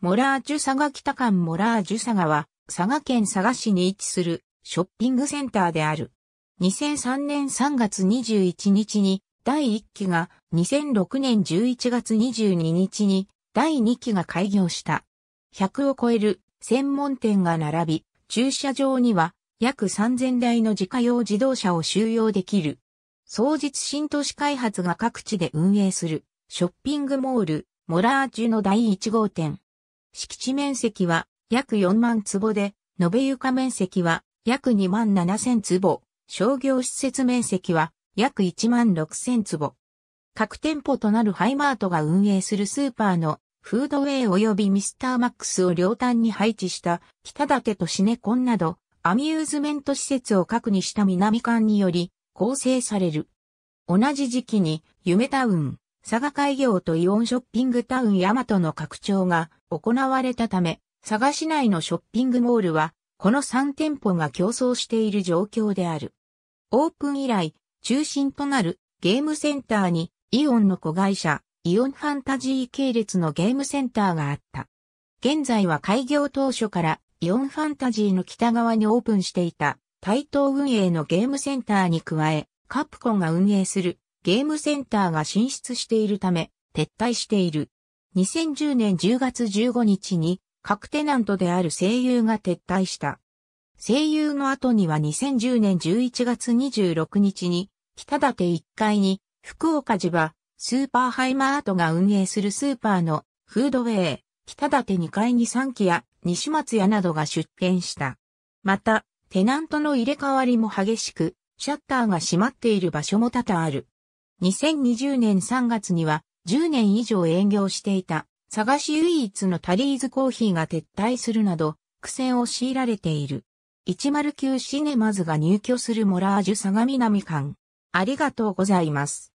モラージュ佐賀北館モラージュ佐賀は、佐賀県佐賀市に位置するショッピングセンターである。2003年3月21日に第1期が2006年11月22日に第2期が開業した。100を超える専門店が並び、駐車場には約3000台の自家用自動車を収容できる。創日新都市開発が各地で運営するショッピングモール、モラージュの第1号店。敷地面積は約4万坪で、延べ床面積は約2万7千坪、商業施設面積は約1万6千坪。各店舗となるハイマートが運営するスーパーのフードウェイ及びミスターマックスを両端に配置した北立とシネコンなどアミューズメント施設を核にした南館により構成される。同じ時期に夢タウン、佐賀開業とイオンショッピングタウンヤマトの拡張が行われたため、佐賀市内のショッピングモールは、この3店舗が競争している状況である。オープン以来、中心となるゲームセンターにイオンの子会社、イオンファンタジー系列のゲームセンターがあった。現在は開業当初からイオンファンタジーの北側にオープンしていた、対等運営のゲームセンターに加え、カプコンが運営するゲームセンターが進出しているため、撤退している。2010年10月15日に、各テナントである声優が撤退した。声優の後には2010年11月26日に、北立1階に、福岡地場、スーパーハイマートが運営するスーパーのフードウェイ、北立2階に3期や西松屋などが出店した。また、テナントの入れ替わりも激しく、シャッターが閉まっている場所も多々ある。2020年3月には10年以上営業していた、佐賀市唯一のタリーズコーヒーが撤退するなど、苦戦を強いられている。109シネマズが入居するモラージュ相模南館。ありがとうございます。